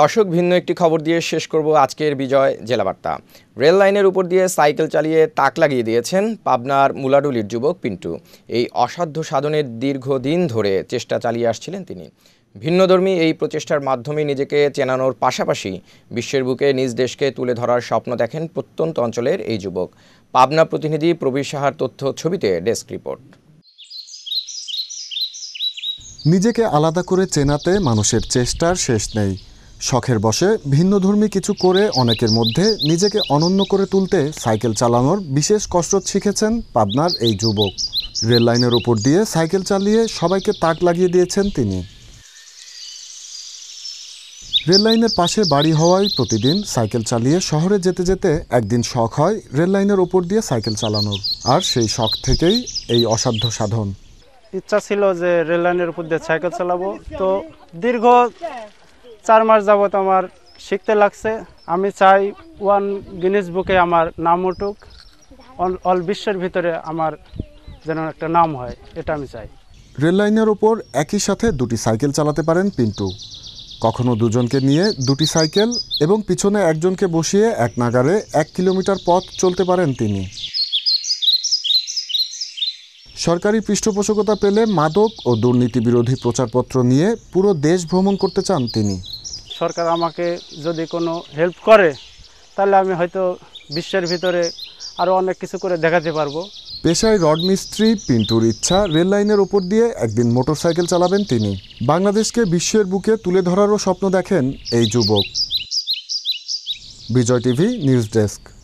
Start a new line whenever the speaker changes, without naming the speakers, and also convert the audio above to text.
দর্শক ভিন্ন একটি খবর দিয়ে শেষ করব আজকের বিজয় জেলাবার্তা রেল লাইনের উপর দিয়ে সাইকেল চালিয়ে তাক লাগিয়ে দিয়েছেন পাবনার মুলাডুলির যুবক পিন্টু এই অসাধ্য সাধনের দীর্ঘদিন ধরে চেষ্টা চালিয়ে আসছিলেন তিনি ভিন্নধর্মী এই প্রচেষ্টার মাধ্যমে নিজেকে চেনানোর পাশাপাশি বিশ্বের বুকে নিজ দেশকে তুলে ধরার স্বপ্ন দেখেন প্রত্যন্ত অঞ্চলের এই যুবক পাবনা প্রতিনিধি প্রবীর সাহার তথ্য ছবিতে ডেস্ক রিপোর্ট
নিজেকে আলাদা করে চেনাতে মানুষের চেষ্টার শেষ নেই শখের বসে ভিন্নধর্মী কিছু করে অনেকের মধ্যে নিজেকে অনন্য করে তুলতে সাইকেল চালানোর বিশেষ কসরত শিখেছেন পাবনার এই যুবক রেললাইনের উপর দিয়ে সাইকেল চালিয়ে সবাইকে তাক লাগিয়ে দিয়েছেন তিনি রেললাইনের পাশে বাড়ি হওয়ায় প্রতিদিন সাইকেল চালিয়ে শহরে যেতে যেতে একদিন শখ হয় রেললাইনের উপর দিয়ে সাইকেল চালানোর আর সেই শখ থেকেই এই অসাধ্য সাধন
ইচ্ছা ছিল যে রেললাইনের উপর দিয়ে সাইকেল চালাবো তো দীর্ঘ চার মাস যাবত আমার শিখতে লাগছে আমি চাই ওয়ান গিনিস বুকে আমার নাম উঠুক অল বিশ্বের ভিতরে আমার যেন একটা নাম হয় এটা আমি চাই
রেললাইনের ওপর একই সাথে দুটি সাইকেল চালাতে পারেন পিন্টু কখনো দুজনকে নিয়ে দুটি সাইকেল এবং পিছনে একজনকে বসিয়ে এক নাগারে এক কিলোমিটার পথ চলতে পারেন তিনি সরকারি পৃষ্ঠপোষকতা পেলে মাদক ও দুর্নীতি বিরোধী প্রচারপত্র নিয়ে পুরো দেশ ভ্রমণ করতে চান তিনি
সরকার আমাকে যদি কোনো হেল্প করে তাহলে আমি হয়তো বিশ্বের ভিতরে আরও অনেক কিছু করে দেখাতে পারবো
পেশায় রড মিস্ত্রি পিন্টুর ইচ্ছা রেল লাইনের ওপর দিয়ে একদিন মোটরসাইকেল চালাবেন তিনি বাংলাদেশকে বিশ্বের বুকে তুলে ধরারও স্বপ্ন দেখেন এই যুবক বিজয় টিভি নিউজ ডেস্ক